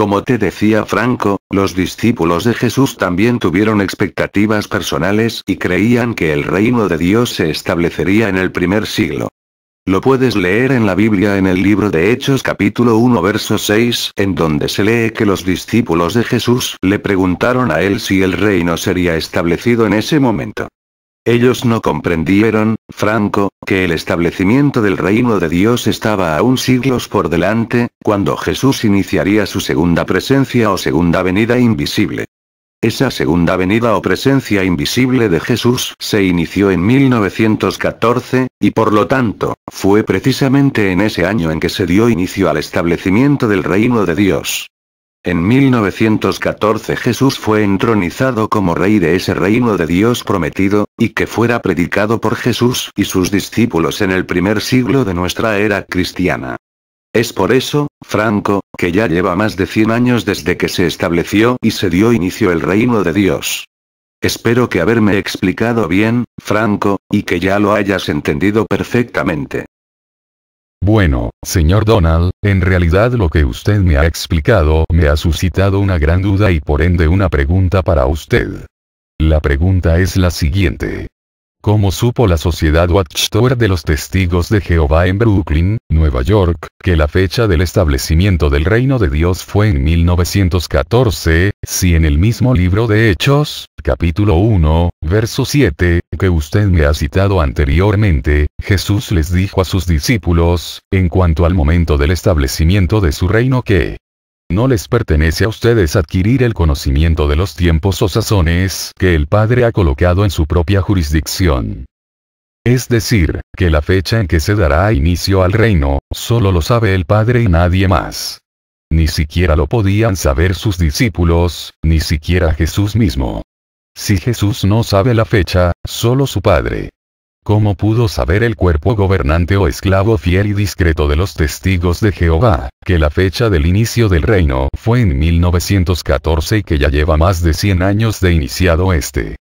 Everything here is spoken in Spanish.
Como te decía Franco, los discípulos de Jesús también tuvieron expectativas personales y creían que el reino de Dios se establecería en el primer siglo. Lo puedes leer en la Biblia en el libro de Hechos capítulo 1 verso 6, en donde se lee que los discípulos de Jesús le preguntaron a él si el reino sería establecido en ese momento. Ellos no comprendieron, Franco, que el establecimiento del reino de Dios estaba aún siglos por delante, cuando Jesús iniciaría su segunda presencia o segunda venida invisible. Esa segunda venida o presencia invisible de Jesús se inició en 1914, y por lo tanto, fue precisamente en ese año en que se dio inicio al establecimiento del reino de Dios. En 1914 Jesús fue entronizado como rey de ese reino de Dios prometido, y que fuera predicado por Jesús y sus discípulos en el primer siglo de nuestra era cristiana. Es por eso, Franco, que ya lleva más de 100 años desde que se estableció y se dio inicio el reino de Dios. Espero que haberme explicado bien, Franco, y que ya lo hayas entendido perfectamente. Bueno, señor Donald, en realidad lo que usted me ha explicado me ha suscitado una gran duda y por ende una pregunta para usted. La pregunta es la siguiente. Como supo la sociedad Watchtower de los Testigos de Jehová en Brooklyn, Nueva York, que la fecha del establecimiento del reino de Dios fue en 1914, si en el mismo libro de Hechos, capítulo 1, verso 7, que usted me ha citado anteriormente, Jesús les dijo a sus discípulos, en cuanto al momento del establecimiento de su reino que, no les pertenece a ustedes adquirir el conocimiento de los tiempos o sazones que el Padre ha colocado en su propia jurisdicción. Es decir, que la fecha en que se dará inicio al reino, solo lo sabe el Padre y nadie más. Ni siquiera lo podían saber sus discípulos, ni siquiera Jesús mismo. Si Jesús no sabe la fecha, solo su Padre. ¿Cómo pudo saber el cuerpo gobernante o esclavo fiel y discreto de los testigos de Jehová, que la fecha del inicio del reino fue en 1914 y que ya lleva más de 100 años de iniciado este?